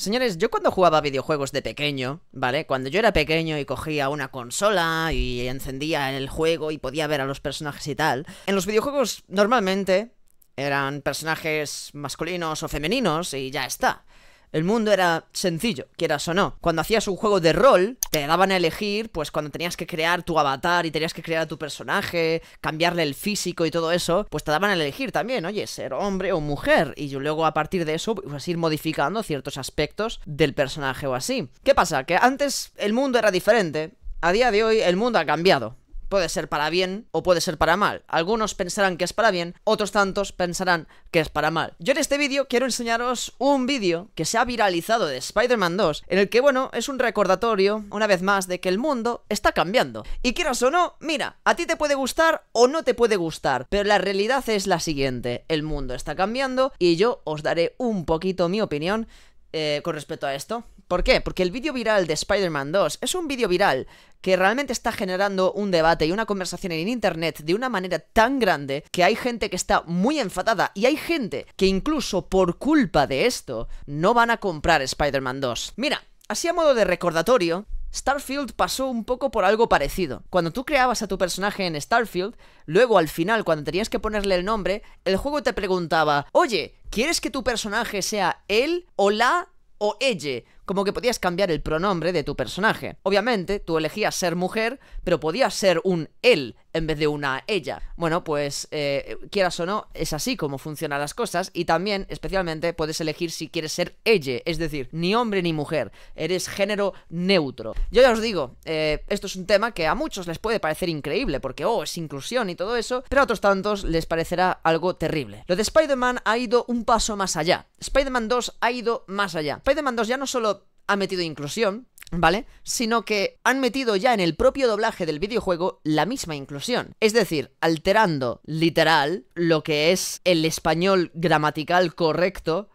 Señores, yo cuando jugaba videojuegos de pequeño, ¿vale? Cuando yo era pequeño y cogía una consola y encendía el juego y podía ver a los personajes y tal, en los videojuegos normalmente eran personajes masculinos o femeninos y ya está el mundo era sencillo, quieras o no. Cuando hacías un juego de rol, te daban a elegir, pues cuando tenías que crear tu avatar y tenías que crear a tu personaje, cambiarle el físico y todo eso, pues te daban a elegir también, oye, ser hombre o mujer. Y yo luego a partir de eso, a pues, ir modificando ciertos aspectos del personaje o así. ¿Qué pasa? Que antes el mundo era diferente. A día de hoy el mundo ha cambiado. Puede ser para bien o puede ser para mal. Algunos pensarán que es para bien, otros tantos pensarán que es para mal. Yo en este vídeo quiero enseñaros un vídeo que se ha viralizado de Spider-Man 2, en el que, bueno, es un recordatorio, una vez más, de que el mundo está cambiando. Y quieras o no, mira, a ti te puede gustar o no te puede gustar, pero la realidad es la siguiente, el mundo está cambiando y yo os daré un poquito mi opinión eh, con respecto a esto. ¿Por qué? Porque el vídeo viral de Spider-Man 2 es un vídeo viral que realmente está generando un debate y una conversación en Internet de una manera tan grande que hay gente que está muy enfadada y hay gente que incluso por culpa de esto no van a comprar Spider-Man 2. Mira, así a modo de recordatorio, Starfield pasó un poco por algo parecido. Cuando tú creabas a tu personaje en Starfield, luego al final, cuando tenías que ponerle el nombre, el juego te preguntaba, oye, ¿quieres que tu personaje sea él o la o ella? como que podías cambiar el pronombre de tu personaje. Obviamente, tú elegías ser mujer, pero podías ser un él, en vez de una ella. Bueno, pues eh, quieras o no, es así como funcionan las cosas y también, especialmente, puedes elegir si quieres ser ella, es decir, ni hombre ni mujer, eres género neutro. Yo ya os digo, eh, esto es un tema que a muchos les puede parecer increíble porque, oh, es inclusión y todo eso, pero a otros tantos les parecerá algo terrible. Lo de Spider-Man ha ido un paso más allá. Spider-Man 2 ha ido más allá. Spider-Man 2 ya no solo ha metido inclusión, ¿vale? Sino que han metido ya en el propio doblaje del videojuego la misma inclusión. Es decir, alterando literal lo que es el español gramatical correcto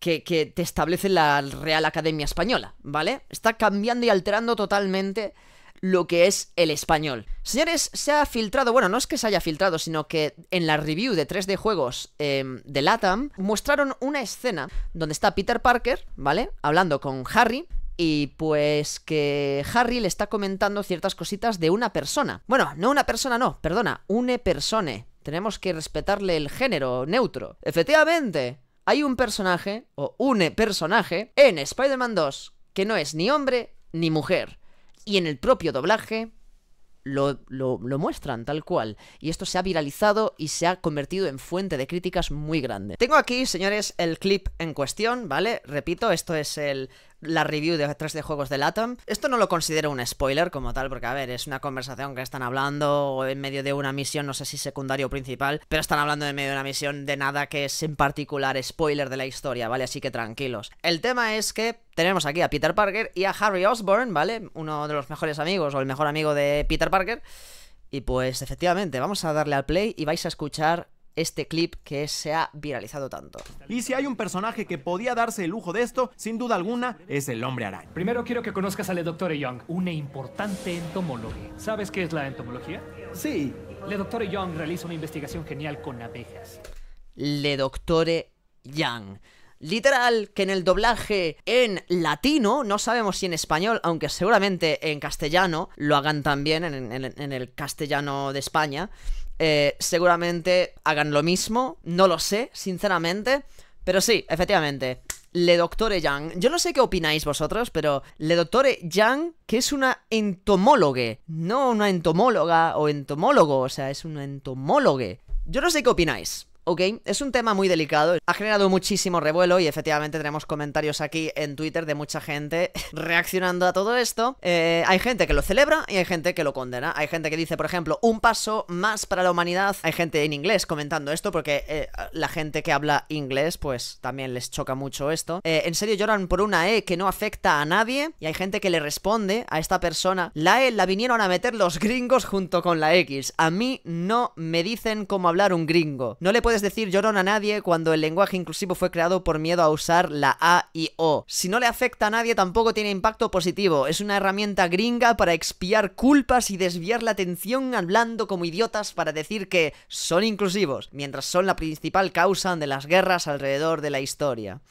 que, que te establece la Real Academia Española, ¿vale? Está cambiando y alterando totalmente lo que es el español. Señores, se ha filtrado, bueno, no es que se haya filtrado, sino que en la review de 3D Juegos em, de LATAM mostraron una escena donde está Peter Parker, ¿vale? Hablando con Harry. Y pues que Harry le está comentando ciertas cositas de una persona. Bueno, no una persona, no, perdona, une persone. Tenemos que respetarle el género neutro. Efectivamente, hay un personaje, o une personaje, en Spider-Man 2 que no es ni hombre ni mujer y en el propio doblaje lo, muestran tal cual. Y esto se ha viralizado y se ha convertido en fuente de críticas muy grande. Tengo aquí, señores, el clip en cuestión, ¿vale? Repito, esto es el la review de 3 de juegos de Latam Esto no lo considero un spoiler como tal, porque a ver, es una conversación que están hablando en medio de una misión, no sé si secundaria o principal, pero están hablando en medio de una misión de nada que es en particular spoiler de la historia, ¿vale? Así que tranquilos. El tema es que tenemos aquí a Peter Parker y a Harry Osborn, ¿vale? Uno de los mejores amigos o el mejor amigo de Peter Parker. Y pues efectivamente, vamos a darle al play y vais a escuchar este clip que se ha viralizado tanto. Y si hay un personaje que podía darse el lujo de esto, sin duda alguna, es el hombre araña. Primero quiero que conozcas a Le Doctor Young, una importante entomología. ¿Sabes qué es la entomología? Sí. Le Doctore Young realiza una investigación genial con abejas. Le Doctore Young. Literal, que en el doblaje en latino, no sabemos si en español, aunque seguramente en castellano lo hagan también en el castellano de España, eh, seguramente hagan lo mismo, no lo sé, sinceramente, pero sí, efectivamente. Le Doctore Yang. Yo no sé qué opináis vosotros, pero Le Doctore Yang, que es una entomóloga no una entomóloga o entomólogo, o sea, es una entomóloga. Yo no sé qué opináis. ¿ok? Es un tema muy delicado, ha generado muchísimo revuelo y efectivamente tenemos comentarios aquí en Twitter de mucha gente reaccionando a todo esto. Eh, hay gente que lo celebra y hay gente que lo condena. Hay gente que dice, por ejemplo, un paso más para la humanidad. Hay gente en inglés comentando esto porque eh, la gente que habla inglés pues también les choca mucho esto. Eh, en serio lloran por una E que no afecta a nadie y hay gente que le responde a esta persona, la E la vinieron a meter los gringos junto con la X. A mí no me dicen cómo hablar un gringo. No le puedes es decir llorón a nadie cuando el lenguaje inclusivo fue creado por miedo a usar la A y O. Si no le afecta a nadie tampoco tiene impacto positivo, es una herramienta gringa para expiar culpas y desviar la atención hablando como idiotas para decir que son inclusivos, mientras son la principal causa de las guerras alrededor de la historia.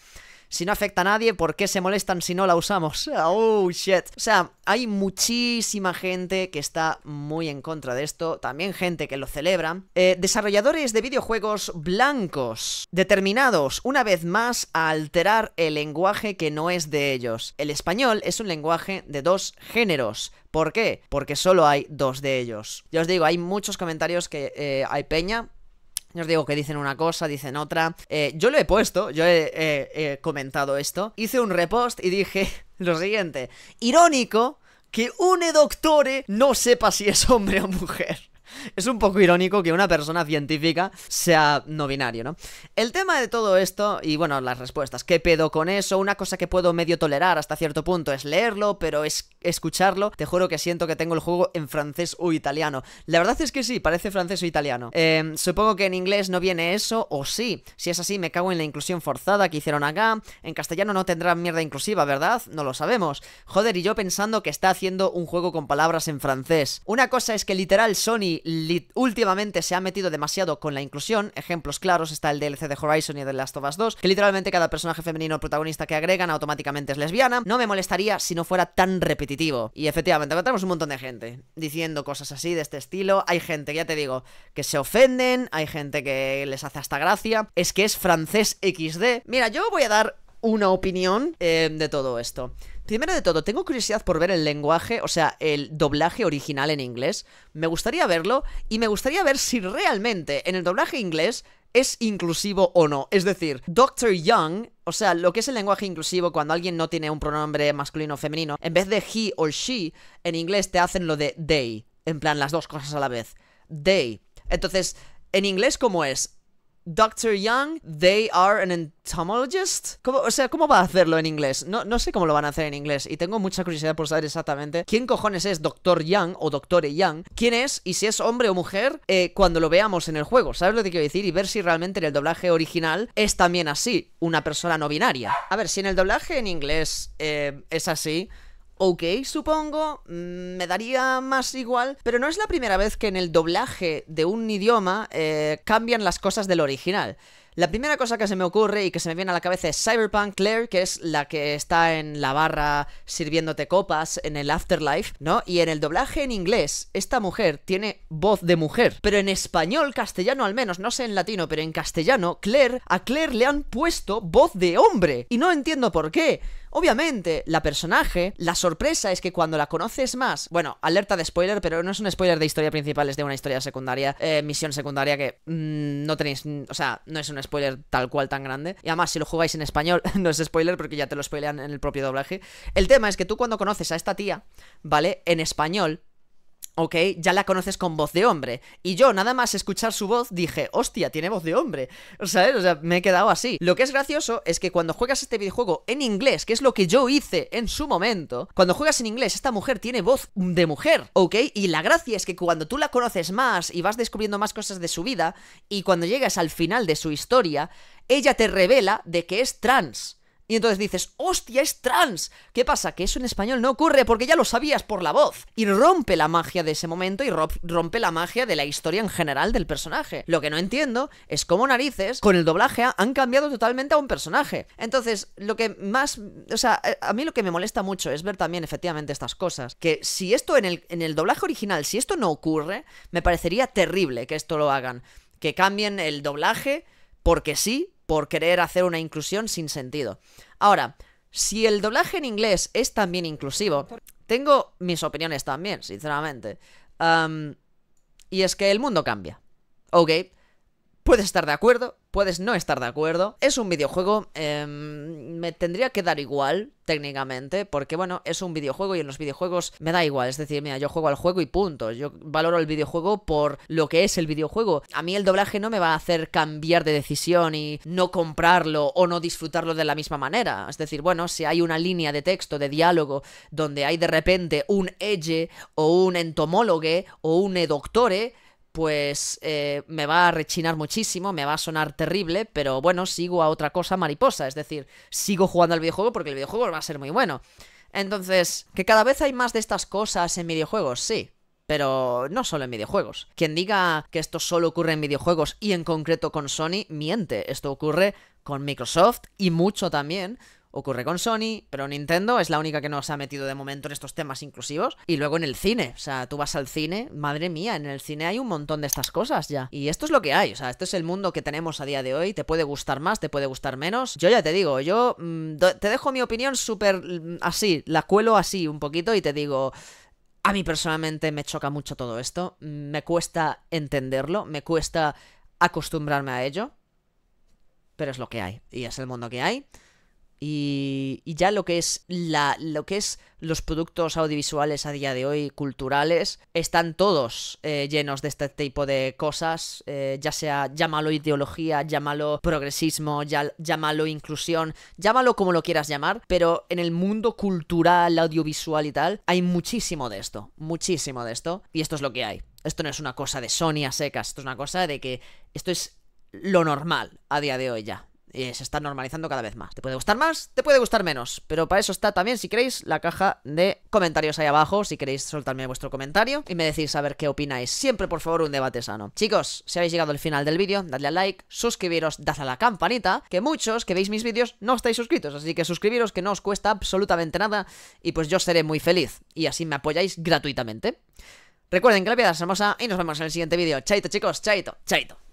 Si no afecta a nadie, ¿por qué se molestan si no la usamos? Oh, shit. O sea, hay muchísima gente que está muy en contra de esto, también gente que lo celebra. Eh, desarrolladores de videojuegos blancos, determinados una vez más a alterar el lenguaje que no es de ellos. El español es un lenguaje de dos géneros, ¿Por qué? Porque solo hay dos de ellos. Ya os digo, hay muchos comentarios que eh, hay peña os digo que dicen una cosa, dicen otra. Eh, yo lo he puesto, yo he, comentado esto. Hice un repost y dije lo siguiente. Irónico que un doctore no sepa si es hombre o mujer. es un poco irónico que una persona científica sea no binario, ¿no? El tema de todo esto, y bueno, las respuestas, ¿qué pedo con eso? Una cosa que puedo medio tolerar hasta cierto punto es leerlo, pero es escucharlo, te juro que siento que tengo el juego en francés o italiano. La verdad es que sí, parece francés o italiano. Em, supongo que en inglés no viene eso, o sí. Si es así, me cago en la inclusión forzada que hicieron acá. En castellano no tendrá mierda inclusiva, ¿verdad? No lo sabemos. Joder, y yo pensando que está haciendo un juego con palabras en francés. Una cosa es que literal Sony últimamente se ha metido demasiado con la inclusión. Ejemplos claros está el DLC de Horizon y el de Last of Us 2, que literalmente cada personaje femenino protagonista que agregan automáticamente es lesbiana. No me molestaría si no fuera tan repetitivo. Y efectivamente, tenemos un montón de gente diciendo cosas así, de este estilo. Hay gente, ya te digo, que se ofenden, hay gente que les hace hasta gracia. Es que es francés XD. Mira, yo voy a dar una opinión em, de todo esto. Primero de todo, tengo curiosidad por ver el lenguaje, o sea, el doblaje original en inglés. Me gustaría verlo y me gustaría ver si realmente en el doblaje inglés es inclusivo o no. Es decir, Dr. Young, o sea, lo que es el lenguaje inclusivo cuando alguien no tiene un pronombre masculino o femenino, en vez de he o she, en inglés te hacen lo de they, en plan las dos cosas a la vez. They. Entonces, en inglés, ¿cómo es? Dr. Young, they are an entomologist. ¿Cómo, o sea, ¿cómo va a hacerlo en inglés? No, no sé cómo lo van a hacer en inglés y tengo mucha curiosidad por saber exactamente quién cojones es Dr. Young o Doctor Young, quién es y si es hombre o mujer eh, cuando lo veamos en el juego. ¿Sabes lo que quiero decir? Y ver si realmente en el doblaje original es también así, una persona no binaria. A ver, si en el doblaje en inglés eh, es así, ok, supongo, mm, me daría más igual, pero no es la primera vez que en el doblaje de un idioma eh, cambian las cosas del original. La primera cosa que se me ocurre y que se me viene a la cabeza es Cyberpunk Claire, que es la que está en la barra sirviéndote copas en el Afterlife, ¿no? Y en el doblaje en inglés, esta mujer tiene voz de mujer, pero en español, castellano al menos, no sé en latino, pero en castellano, Claire, a Claire le han puesto voz de hombre. Y no entiendo por qué. Obviamente, la personaje, la sorpresa es que cuando la conoces más, bueno, alerta de spoiler, pero no es un spoiler de historia principal, es de una historia secundaria, eh, misión secundaria que mm, no tenéis, o sea, no es un spoiler tal cual tan grande. Y además, si lo jugáis en español, no es spoiler porque ya te lo spoilean en el propio doblaje. El tema es que tú cuando conoces a esta tía, ¿vale? En español, ¿ok? Ya la conoces con voz de hombre. Y yo, nada más escuchar su voz, dije, hostia, tiene voz de hombre. ¿Sabes? O sea, me he quedado así. Lo que es gracioso es que cuando juegas este videojuego en inglés, que es lo que yo hice en su momento, cuando juegas en inglés, esta mujer tiene voz de mujer, ¿ok? Y la gracia es que cuando tú la conoces más y vas descubriendo más cosas de su vida, y cuando llegas al final de su historia, ella te revela de que es trans. Y entonces dices, hostia, es trans. ¿Qué pasa? Que eso en español no ocurre porque ya lo sabías por la voz. Y rompe la magia de ese momento y rompe la magia de la historia en general del personaje. Lo que no entiendo es cómo narices, con el doblaje, han cambiado totalmente a un personaje. Entonces, lo que más... O sea, eh, a mí lo que me molesta mucho es ver también efectivamente estas cosas. Que si esto en el, en el doblaje original, si esto no ocurre, me parecería terrible que esto lo hagan. Que cambien el doblaje porque sí, por querer hacer una inclusión sin sentido. Ahora, si el doblaje en inglés es también inclusivo, tengo mis opiniones también, sinceramente. y es que el mundo cambia. Ok, Puedes estar de acuerdo, puedes no estar de acuerdo. Es un videojuego, em, me tendría que dar igual técnicamente, porque bueno, es un videojuego y en los videojuegos me da igual. Es decir, mira, yo juego al juego y punto. Yo valoro el videojuego por lo que es el videojuego. A mí el doblaje no me va a hacer cambiar de decisión y no comprarlo o no disfrutarlo de la misma manera. Es decir, bueno, si hay una línea de texto, de diálogo, donde hay de repente un elle o un entomólogo o un «edoctore», pues eh, me va a rechinar muchísimo, me va a sonar terrible, pero bueno, sigo a otra cosa mariposa, es decir, sigo jugando al videojuego porque el videojuego va a ser muy bueno. Entonces, que cada vez hay más de estas cosas en videojuegos, sí, pero no solo en videojuegos. Quien diga que esto solo ocurre en videojuegos y en concreto con Sony, miente. Esto ocurre con Microsoft y mucho también ocurre con Sony, pero Nintendo es la única que nos ha metido de momento en estos temas inclusivos. Y luego en el cine, o sea, tú vas al cine, madre mía, en el cine hay un montón de estas cosas ya. Y esto es lo que hay, o sea, esto es el mundo que tenemos a día de hoy, te puede gustar más, te puede gustar menos. Yo ya te digo, yo mm, te dejo mi opinión súper mm, así, la cuelo así un poquito y te digo... A mí personalmente me choca mucho todo esto, mm, me cuesta entenderlo, me cuesta acostumbrarme a ello, pero es lo que hay y es el mundo que hay. Y, ya lo que es lo que es los productos audiovisuales a día de hoy culturales están todos eh, llenos de este tipo de cosas eh, ya sea llámalo ideología llámalo progresismo llámalo inclusión llámalo como lo quieras llamar pero en el mundo cultural audiovisual y tal hay muchísimo de esto muchísimo de esto y esto es lo que hay esto no es una cosa de Sony a secas esto es una cosa de que esto es lo normal a día de hoy ya y eh, se está normalizando cada vez más. Te puede gustar más, te puede gustar menos, pero para eso está también, si queréis, la caja de comentarios ahí abajo, si queréis soltarme vuestro comentario y me decís a ver qué opináis. Siempre, por favor, un debate sano. Chicos, si habéis llegado al final del vídeo, dadle a like, suscribiros, dadle a la campanita, que muchos que veis mis vídeos no estáis suscritos, así que suscribiros que no os cuesta absolutamente nada y pues yo seré muy feliz y así me apoyáis gratuitamente. Recuerden que la vida es hermosa y nos vemos en el siguiente vídeo. Chaito chicos, chaito, chaito.